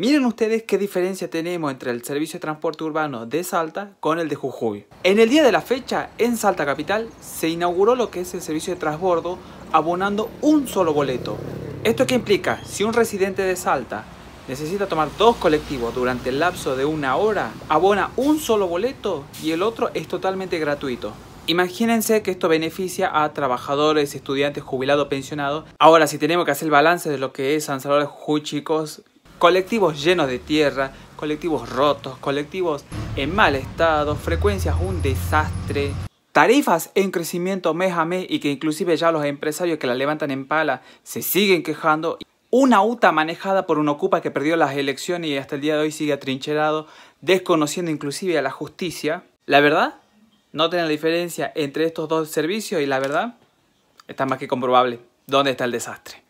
Miren ustedes qué diferencia tenemos entre el servicio de transporte urbano de Salta con el de Jujuy. En el día de la fecha, en Salta Capital, se inauguró lo que es el servicio de transbordo abonando un solo boleto. ¿Esto qué implica? Si un residente de Salta necesita tomar dos colectivos durante el lapso de una hora, abona un solo boleto y el otro es totalmente gratuito. Imagínense que esto beneficia a trabajadores, estudiantes, jubilados, pensionados. Ahora, si tenemos que hacer el balance de lo que es San Salvador de Jujuy, chicos, colectivos llenos de tierra, colectivos rotos, colectivos en mal estado, frecuencias un desastre. Tarifas en crecimiento mes a mes y que inclusive ya los empresarios que la levantan en pala se siguen quejando. Una UTA manejada por un Ocupa que perdió las elecciones y hasta el día de hoy sigue atrincherado, desconociendo inclusive a la justicia. La verdad, no tienen la diferencia entre estos dos servicios y la verdad, está más que comprobable dónde está el desastre.